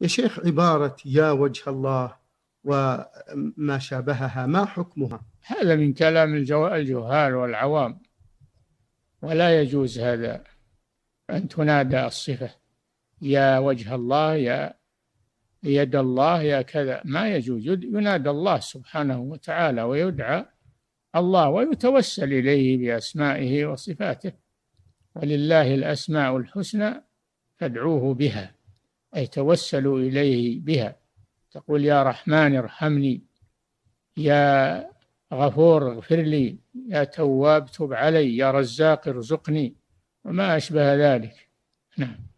يا شيخ عبارة يا وجه الله وما شابهها ما حكمها هذا من كلام الجهال والعوام ولا يجوز هذا أن تنادى الصفة يا وجه الله يا يد الله يا كذا ما يجوز ينادى الله سبحانه وتعالى ويدعى الله ويتوسل إليه بأسمائه وصفاته ولله الأسماء الحسنى فادعوه بها أي توسلوا إليه بها تقول يا رحمن ارحمني يا غفور اغفر لي يا تواب تب علي يا رزاق ارزقني وما أشبه ذلك نعم